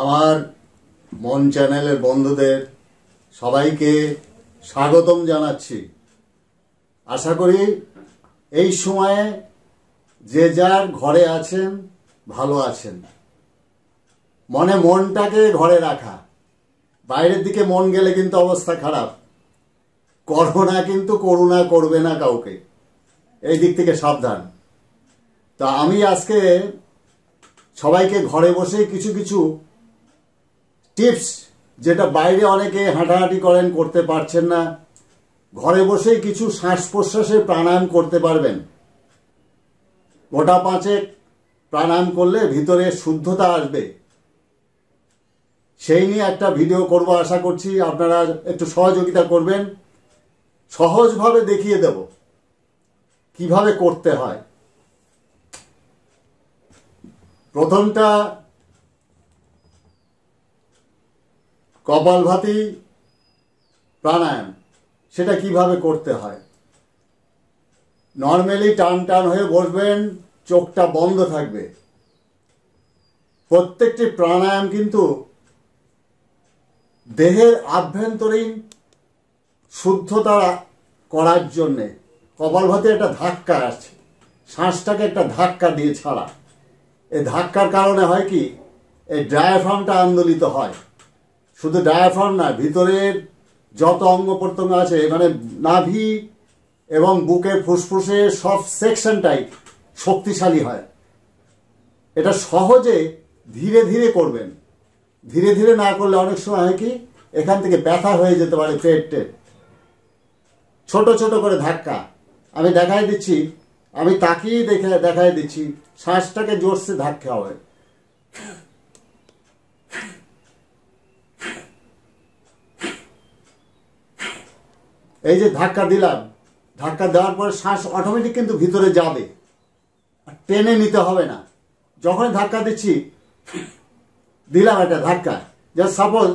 আমার মন চ্যানেলের বন্ধুদের সবাইকে স্বাগতম জানাচ্ছি আশা করি এই সময়ে যে যার ঘরে আছেন ভালো আছেন মনে মনটাকে ঘরে রাখা বাইরের দিকে মন গেলে কিন্তু অবস্থা খারাপ করোনা কিন্তু করুণা করবে না কাউকে এই দিক থেকে সাবধান তা আমি আজকে সবাইকে ঘরে বসে কিছু কিছু টিপস যেটা বাইরে অনেকে হাঁটাহাঁটি করেন করতে পারছেন না ঘরে বসে কিছু শ্বাস প্রশ্বাসে প্রাণায়াম করতে পারবেন গোটা পাঁচেক প্রাণায়াম করলে ভিতরে শুদ্ধতা আসবে সেই নিয়ে একটা ভিডিও করব আশা করছি আপনারা একটু সহযোগিতা করবেন সহজভাবে দেখিয়ে দেব কিভাবে করতে হয় প্রথমটা কপালভাতি প্রাণায়াম সেটা কিভাবে করতে হয় নর্মালি টান টান হয়ে বসবেন চোখটা বন্ধ থাকবে প্রত্যেকটি প্রাণায়াম কিন্তু দেহের আভ্যন্তরীণ শুদ্ধতা করার জন্যে কপালভাতে একটা ধাক্কা আছে শ্বাসটাকে একটা ধাক্কা দিয়ে ছাড়া এ ধাক্কার কারণে হয় কি এই ড্রায়াফার্মটা আন্দোলিত হয় শুধু ডায়াফ্রাম না ভিতরের যত অঙ্গ প্রত্যঙ্গ আছে মানে নাভি এবং বুকের ফুসফুসে সব সেকশনটাই শক্তিশালী হয় এটা সহজে ধীরে ধীরে করবেন ধীরে ধীরে না করলে অনেক সময় হয় কি এখান থেকে ব্যথা হয়ে যেতে পারে পেট টেট ছোট ছোট করে ধাক্কা আমি দেখাই দিচ্ছি আমি তাকিয়ে দেখে দেখাই দিচ্ছি শ্বাসটাকে জোরসে ধাক্কা হয় এই যে ধাক্কা দিলাম ধাক্কা দেওয়ার পরে শ্বাস অটোমেটিক কিন্তু ভিতরে যাবে টেনে নিতে হবে না যখন ধাক্কা দিচ্ছি দিলাম একটা ধাক্কা যা সাপোজ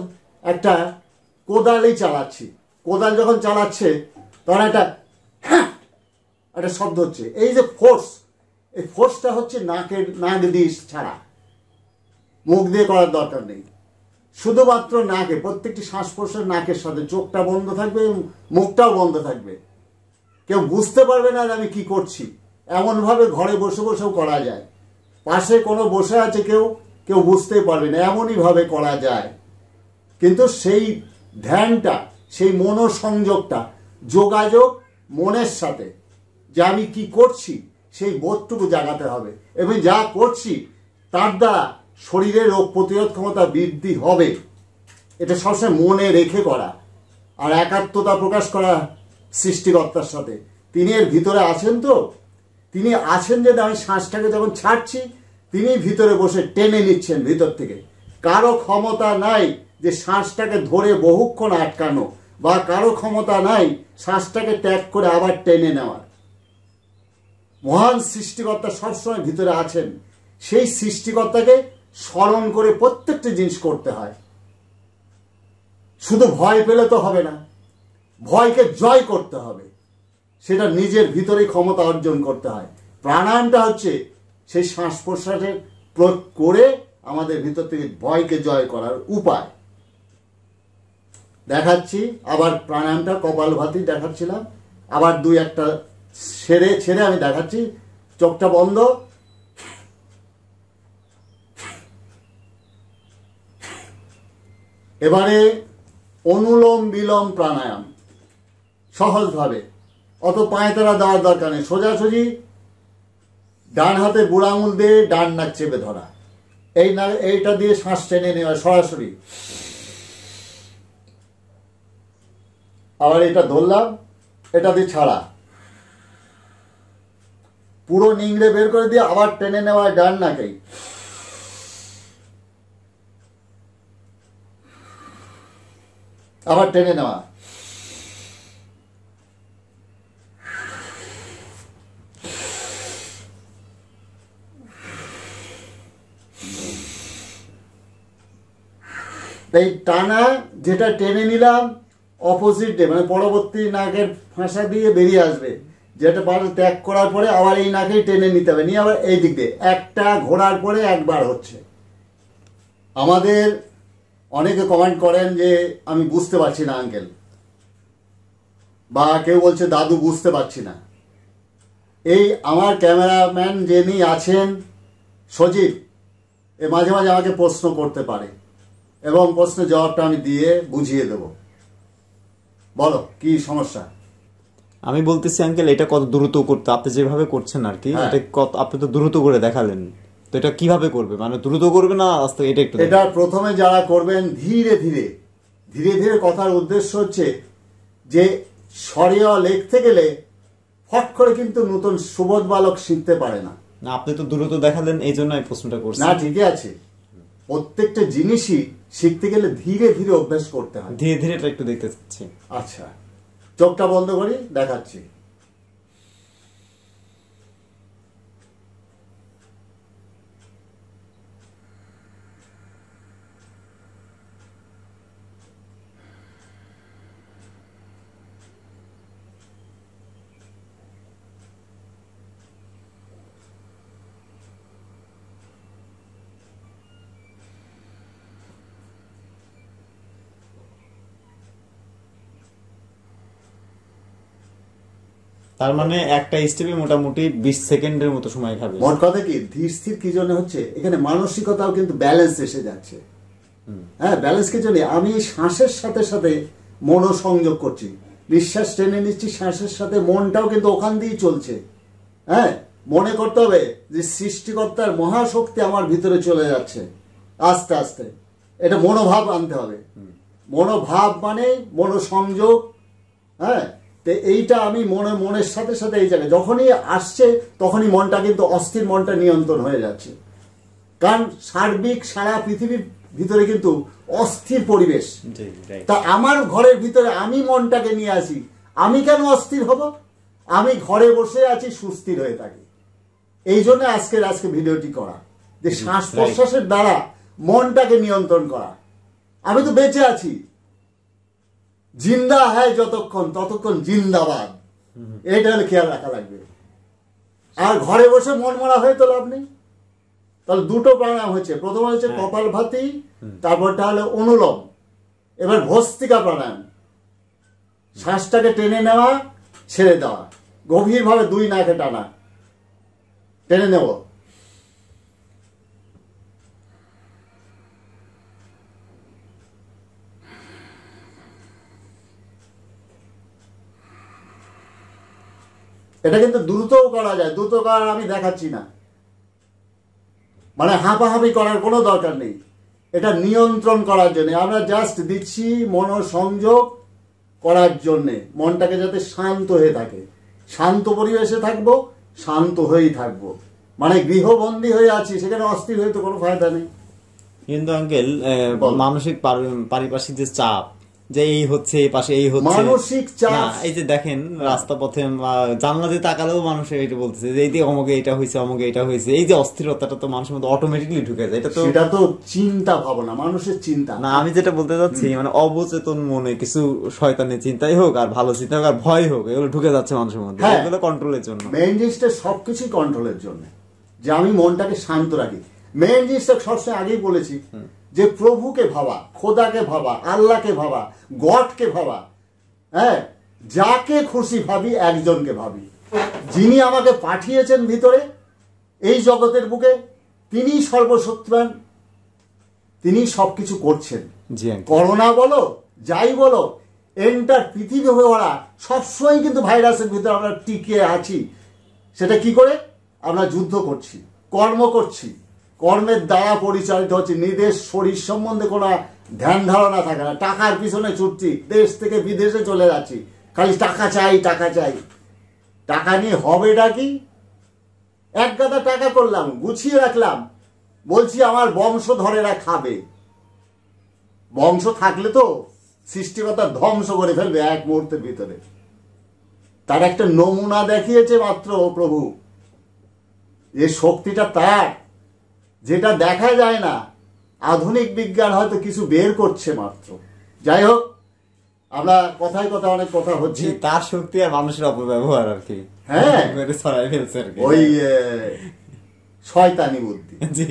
একটা কোদালই চালাচ্ছি কোদাল যখন চালাচ্ছে তখন একটা একটা শব্দ হচ্ছে এই যে ফোর্স এই ফোর্সটা হচ্ছে নাকের নাক দিয়ে ছাড়া মুখ দিয়ে করার দরকার নেই শুধুমাত্র নাকে প্রত্যেকটি শ্বাস প্রশ্বাস নাকের সাথে চোখটা বন্ধ থাকবে মুখটাও বন্ধ থাকবে কেউ বুঝতে পারবে না আমি কি করছি এমনভাবে ঘরে বসে বসেও করা যায় পাশে কোনো বসে আছে কেউ কেউ বুঝতেই পারবে না এমনইভাবে করা যায় কিন্তু সেই ধ্যানটা সেই মনোসংযোগটা যোগাযোগ মনের সাথে যে আমি কি করছি সেই বোধটুকু জাগাতে হবে এবং যা করছি তার দ্বারা শরীরে রোগ প্রতিরোধ ক্ষমতা বৃদ্ধি হবে এটা সবসময় মনে রেখে করা আর একাত্মতা প্রকাশ করা সৃষ্টিকর্তার সাথে তিনি এর ভিতরে আছেন তো তিনি আছেন যে আমি শ্বাসটাকে যখন ছাড়ছি তিনি ভিতরে বসে টেনে নিচ্ছেন ভিতর থেকে কারো ক্ষমতা নাই যে শ্বাসটাকে ধরে বহুক্ষণ আটকানো বা কারো ক্ষমতা নাই শ্বাসটাকে ত্যাগ করে আবার টেনে নেওয়ার মহান সৃষ্টিকর্তা সবসময় ভিতরে আছেন সেই সৃষ্টিকর্তাকে স্মরণ করে প্রত্যেকটা জিনিস করতে হয় শুধু ভয় পেলে তো হবে না ভয়কে জয় করতে হবে সেটা নিজের ভিতরে ক্ষমতা অর্জন করতে হয় প্রাণায়ামটা হচ্ছে সেই শ্বাস প্রশ্বাসের প্রয়োগ করে আমাদের ভিতর থেকে ভয়কে জয় করার উপায় দেখাচ্ছি আবার প্রাণায়ামটা কপাল ভাতি দেখাচ্ছিলাম আবার দুই একটা সেরে ছেড়ে আমি দেখাচ্ছি চোখটা বন্ধ এবারে অনুলোম বিলোম প্রাণায়াম সহজভাবে অত পায়ে তারা দেওয়ার দরকার নেই সোজাসুজি ডান হাতে বুড়া আঙুল দিয়ে ডান নাক চেপে ধরা এই না এইটা দিয়ে শ্বাস টেনে নেওয়া সরাসরি আবার এটা ধরলাম এটা দিয়ে ছাড়া পুরো নিংড়ে বের করে দিয়ে আবার টেনে নেওয়া ডান নাকেই আবার টেনে নেওয়া তাই টানা যেটা টেনে নিলাম অপোজিট ডে মানে পরবর্তী নাকের ফাঁসা দিয়ে বেরিয়ে আসবে যেটা পারে ত্যাগ করার পরে আবার এই নাকেই টেনে নিতে হবে নিয়ে আবার এই দিক দিয়ে একটা ঘোরার পরে একবার হচ্ছে আমাদের অনেকে কমেন্ট করেন যে আমি বুঝতে পারছি না আঙ্কেল বা কেউ বলছে দাদু বুঝতে পারছি না এই আমার ক্যামেরাম্যান যিনি আছেন সজীব এ মাঝে মাঝে আমাকে প্রশ্ন করতে পারে এবং প্রশ্নের জবাবটা আমি দিয়ে বুঝিয়ে দেব বলো কি সমস্যা আমি বলতেছি আঙ্কেল এটা কত দ্রুত করতে আপনি যেভাবে করছেন আর কি হ্যাঁ। এটা কত আপনি তো দ্রুত করে দেখালেন তো এটা কিভাবে করবে মানে দ্রুত করবে না আস্তে এটা একটু এটা প্রথমে যারা করবেন ধীরে ধীরে ধীরে ধীরে কথার উদ্দেশ্য হচ্ছে যে সরিয়া লিখতে গেলে ফট করে কিন্তু নতুন সুবোধ বালক শিখতে পারে না না আপনি তো দ্রুত দেখালেন এই জন্য আমি প্রশ্নটা করছি না ঠিকই আছে প্রত্যেকটা জিনিসই শিখতে গেলে ধীরে ধীরে অভ্যাস করতে হয় ধীরে ধীরে এটা একটু দেখতে আচ্ছা চোখটা বন্ধ করি দেখাচ্ছি তার মানে একটা স্টেপে মোটামুটি বিশ সেকেন্ডের মতো সময় খাবে মোট কথা কি ধীর স্থির কি জন্য হচ্ছে এখানে মানসিকতাও কিন্তু ব্যালেন্স এসে যাচ্ছে হ্যাঁ ব্যালেন্স কি জন্য আমি শ্বাসের সাথে সাথে মনোসংযোগ করছি নিঃশ্বাস টেনে নিচ্ছি শ্বাসের সাথে মনটাও কিন্তু ওখান দিয়েই চলছে হ্যাঁ মনে করতে হবে যে সৃষ্টিকর্তার মহাশক্তি আমার ভিতরে চলে যাচ্ছে আস্তে আস্তে এটা মনোভাব আনতে হবে মনোভাব মানে মনোসংযোগ হ্যাঁ তো এইটা আমি মনে মনের সাথে সাথে এই জায়গায় যখনই আসছে তখনই মনটা কিন্তু অস্থির মনটা নিয়ন্ত্রণ হয়ে যাচ্ছে কারণ সার্বিক সারা পৃথিবীর ভিতরে কিন্তু অস্থির পরিবেশ তা আমার ঘরের ভিতরে আমি মনটাকে নিয়ে আসি আমি কেন অস্থির হব আমি ঘরে বসে আছি সুস্থির হয়ে থাকি এই জন্য আজকের আজকে ভিডিওটি করা যে শ্বাস প্রশ্বাসের দ্বারা মনটাকে নিয়ন্ত্রণ করা আমি তো বেঁচে আছি জিন্দা হয় যতক্ষণ ততক্ষণ জিন্দাবাদ এটা খেয়াল রাখা লাগবে আর ঘরে বসে মন মরা হয়ে তো লাভ নেই তাহলে দুটো প্রাণায়াম হচ্ছে প্রথমে হচ্ছে হ্যাঁ। কপাল ভাতি তারপরটা হলো অনুলম এবার ভস্তিকা প্রাণায়াম শ্বাসটাকে টেনে নেওয়া ছেড়ে দেওয়া গভীরভাবে দুই নাকে টানা টেনে নেওয়া এটা কিন্তু দ্রুতও করা যায় দ্রুত করার আমি দেখাচ্ছি না মানে হাঁপাহাঁপি করার কোনো দরকার নেই এটা নিয়ন্ত্রণ করার জন্য আমরা জাস্ট দিচ্ছি মনোসংযোগ করার জন্যে মনটাকে যাতে শান্ত হয়ে থাকে শান্ত পরিবেশে থাকবো শান্ত হয়েই থাকবো মানে গৃহবন্দী হয়ে আছি সেখানে অস্থির হয়ে তো কোনো ফায়দা নেই কিন্তু আঙ্কেল মানসিক পারিপার্শ্বিক যে চাপ যে এই হচ্ছে এই পাশে এই হচ্ছে মানসিক চাপ এই যে দেখেন রাস্তা পথে জানলা দিয়ে তাকালেও মানুষ এটা বলতেছে যে এই যে অমুকে এটা হয়েছে অমুকে এটা হয়েছে এই যে অস্থিরতাটা তো মানুষের মধ্যে অটোমেটিকলি ঢুকে যায় এটা তো এটা তো চিন্তা ভাবনা মানুষের চিন্তা না আমি যেটা বলতে চাচ্ছি মানে অবচেতন মনে কিছু শয়তানের চিন্তাই হোক আর ভালো চিন্তা হোক আর ভয় হোক এগুলো ঢুকে যাচ্ছে মানুষের মধ্যে হ্যাঁ। এগুলো কন্ট্রোলের জন্য মেইন জিনিসটা সবকিছুই কন্ট্রোলের জন্য যে আমি মনটাকে শান্ত রাখি মেইন জিনিসটা সবসময় আগেই বলেছি যে প্রভুকে ভাবা খোদাকে ভাবা আল্লাহকে ভাবা গডকে ভাবা হ্যাঁ যাকে খুশি ভাবি একজনকে ভাবি যিনি আমাকে পাঠিয়েছেন ভিতরে এই জগতের বুকে তিনি সর্বশক্তিমান তিনি সব কিছু করছেন করোনা বলো যাই বলো এন্টার পৃথিবী হয়ে ওরা সবসময় কিন্তু ভাইরাসের ভিতরে আমরা টিকে আছি সেটা কি করে আমরা যুদ্ধ করছি কর্ম করছি কর্মের দ্বারা পরিচালিত হচ্ছে নিদেশ শরীর সম্বন্ধে কোনো ধ্যান ধারণা থাকে না টাকার পিছনে ছুটছি দেশ থেকে বিদেশে চলে যাচ্ছি খালি টাকা চাই টাকা চাই টাকা নিয়ে হবে নাকি এক গাদা টাকা করলাম গুছিয়ে রাখলাম বলছি আমার বংশধরেরা খাবে বংশ থাকলে তো সৃষ্টিকতা ধ্বংস করে ফেলবে এক মুহূর্তের ভিতরে তার একটা নমুনা দেখিয়েছে মাত্র প্রভু যে শক্তিটা তার যেটা দেখা যায় না আধুনিক বিজ্ঞান হয়তো কিছু বের করছে মাত্র যাই হোক আমরা কথায় কথা অনেক কথা হচ্ছে তার শক্তি আর মানুষের অপব্যবহার আর কি হ্যাঁ ছড়াই ওই শয়তানি বুদ্ধি জি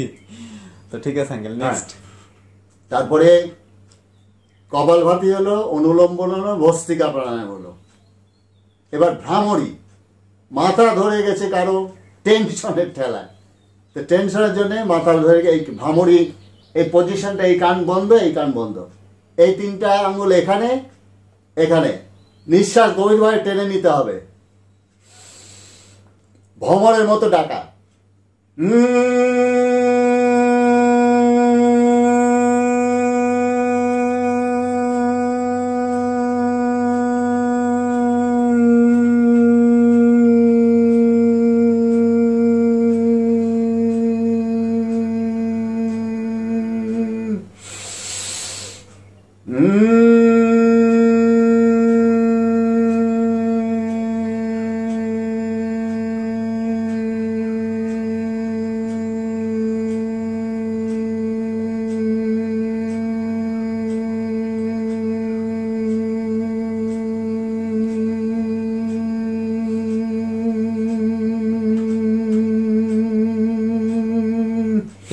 তো ঠিক আছে আঙ্কেল নেক্সট হ্যাঁ। তারপরে কপালভাতি হলো অনুলম্বন হলো ভস্তিকা প্রাণায়াম হলো এবার ভ্রামরি মাথা ধরে গেছে কারো টেনশনের ঠেলায় তো টেনশনের জন্যে মাথার ধরে এই ভামড়ি এই পজিশনটা এই কান বন্ধ এই কান বন্ধ এই তিনটা আঙুল এখানে এখানে নিঃশ্বাস গভীরভাবে টেনে নিতে হবে ভ্রমণের মতো ডাকা হুম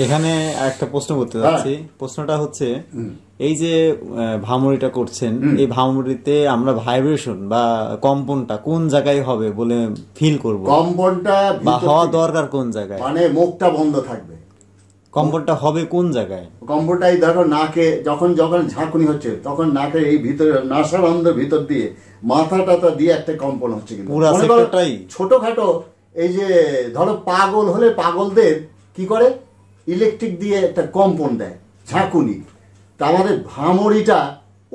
এখানে একটা প্রশ্ন করতে হ্যাঁ। যাচ্ছি প্রশ্নটা হচ্ছে এই যে ভামরিটা করছেন এই ভামরিতে আমরা ভাইব্রেশন বা কম্পনটা কোন জায়গায় হবে বলে ফিল করব কম্পনটা বা হওয়া দরকার কোন জায়গায় মানে মুখটা বন্ধ থাকবে কম্পনটা হবে কোন জায়গায় কম্পনটা এই ধরো নাকে যখন যখন ঝাঁকুনি হচ্ছে তখন নাকে এই ভিতরে নাসার বন্ধ ভিতর দিয়ে মাথা টাথা দিয়ে একটা কম্পন হচ্ছে সেক্টরটাই ছোটখাটো এই যে ধরো পাগল হলে পাগলদের কি করে ইলেকট্রিক দিয়ে একটা কম্পন দেয় ঝাঁকুনি তা আমাদের ভামরিটা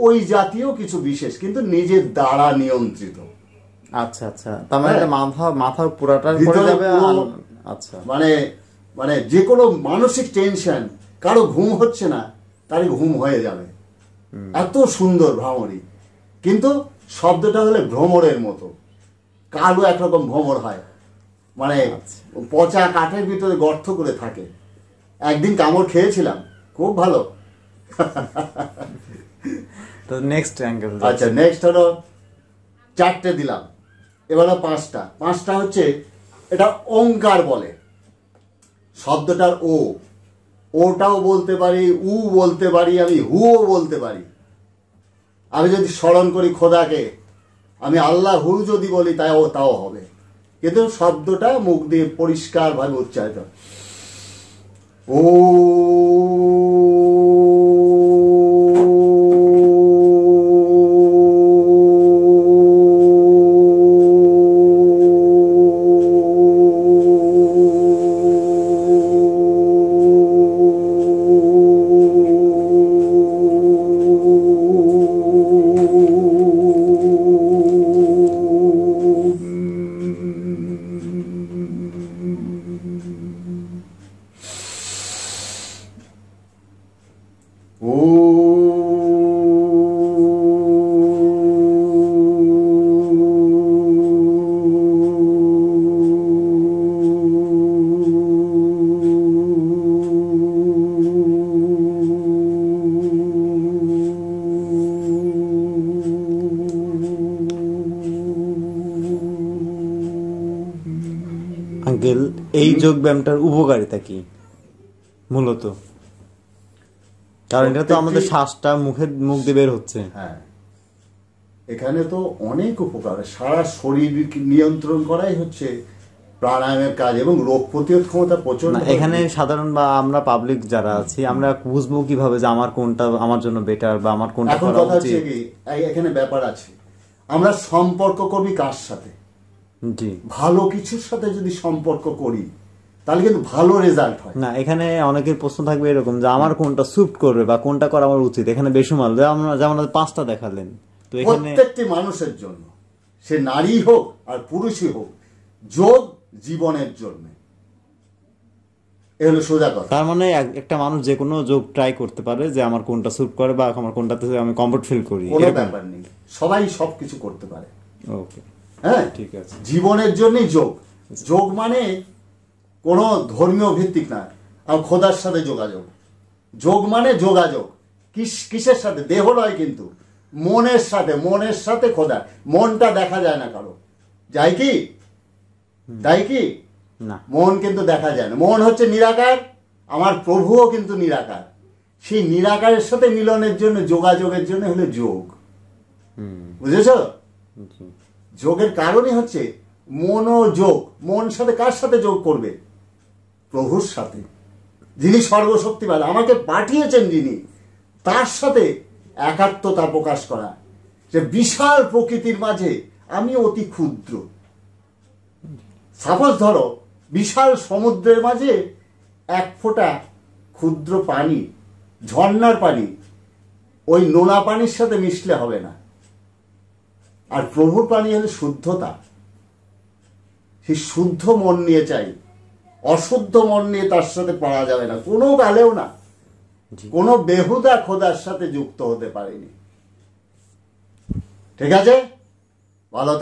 ওই জাতীয় কিছু বিশেষ কিন্তু নিজের দ্বারা নিয়ন্ত্রিত আচ্ছা আচ্ছা তার মানে হ্যাঁ। মাথা মাথা পুরাটা যাবে আচ্ছা মানে মানে যে কোনো মানসিক টেনশন কারো ঘুম হচ্ছে না তারই ঘুম হয়ে যাবে এত সুন্দর ভ্রমরই কিন্তু শব্দটা হলে ভ্রমরের মতো কালো একরকম ভ্রমর হয় মানে আচ্ছা। পচা কাঠের ভিতরে গর্ত করে থাকে একদিন কামড় খেয়েছিলাম খুব ভালো তো নেক্সট অ্যাঙ্গেল আচ্ছা নেক্সট হলো চারটে দিলাম এবার পাঁচটা পাঁচটা হচ্ছে এটা ওঙ্কার বলে শব্দটার ও ওটাও বলতে পারি উ বলতে পারি আমি হুও বলতে পারি আমি যদি স্মরণ করি খোদাকে আমি আল্লাহ হু যদি বলি তাই ও তাও হবে কিন্তু শব্দটা মুখ দিয়ে পরিষ্কারভাবে উচ্চারিত Oh. যোগ ব্যায়ামটার উপকারিতা কি মূলত কারণ এটা তো আমাদের শ্বাসটা মুখের মুখ দিয়ে বের হচ্ছে হ্যাঁ এখানে তো অনেক উপকার সারা শরীর নিয়ন্ত্রণ করাই হচ্ছে প্রাণায়ামের কাজ এবং রোগ প্রতিরোধ ক্ষমতা প্রচুর এখানে সাধারণ বা আমরা পাবলিক যারা আছি আমরা বুঝবো কিভাবে যে আমার কোনটা আমার জন্য বেটার বা আমার কোনটা এখন কথা হচ্ছে কি এখানে ব্যাপার আছে আমরা সম্পর্ক করবি কার সাথে জি ভালো কিছুর সাথে যদি সম্পর্ক করি তাহলে কিন্তু ভালো রেজাল্ট হয় না এখানে অনেকের প্রশ্ন থাকবে এরকম যে আমার কোনটা সুট করবে বা কোনটা করা আমার উচিত এখানে বেসুমাল যেমন পাঁচটা দেখালেন তো প্রত্যেকটি মানুষের জন্য সে নারী হোক আর পুরুষই হোক যোগ জীবনের জন্য এগুলো সোজা কথা তার মানে একটা মানুষ যে কোনো যোগ ট্রাই করতে পারে যে আমার কোনটা স্যুট করে বা আমার কোনটাতে আমি কমফর্ট ফিল করি কোনো ব্যাপার নেই সবাই সব কিছু করতে পারে ওকে হ্যাঁ ঠিক আছে জীবনের জন্যই যোগ যোগ মানে কোনো ধর্মীয় ভিত্তিক না আর খোদার সাথে যোগাযোগ যোগ মানে যোগাযোগ কিস কিসের সাথে দেহ নয় কিন্তু মনের সাথে মনের সাথে খোদা মনটা দেখা যায় না কারো যাই কি তাই কি না মন কিন্তু দেখা যায় না মন হচ্ছে নিরাকার আমার প্রভুও কিন্তু নিরাকার সেই নিরাকারের সাথে মিলনের জন্য যোগাযোগের জন্য হলো যোগ বুঝেছ যোগের কারণই হচ্ছে মনোযোগ মন সাথে কার সাথে যোগ করবে প্রভুর সাথে যিনি সর্বশক্তিমান আমাকে পাঠিয়েছেন যিনি তার সাথে একাত্মতা প্রকাশ করা যে বিশাল প্রকৃতির মাঝে আমি অতি ক্ষুদ্র সাপোজ ধরো বিশাল সমুদ্রের মাঝে এক ফোঁটা ক্ষুদ্র পানি ঝর্নার পানি ওই নোনা পানির সাথে মিশলে হবে না আর প্রভুর পানি হলে শুদ্ধতা সেই শুদ্ধ মন নিয়ে চাই অশুদ্ধ মন নিয়ে তার সাথে পড়া যাবে না কোনো কালেও না কোনো বেহুদা খোদার সাথে যুক্ত হতে পারেনি ঠিক আছে ভালো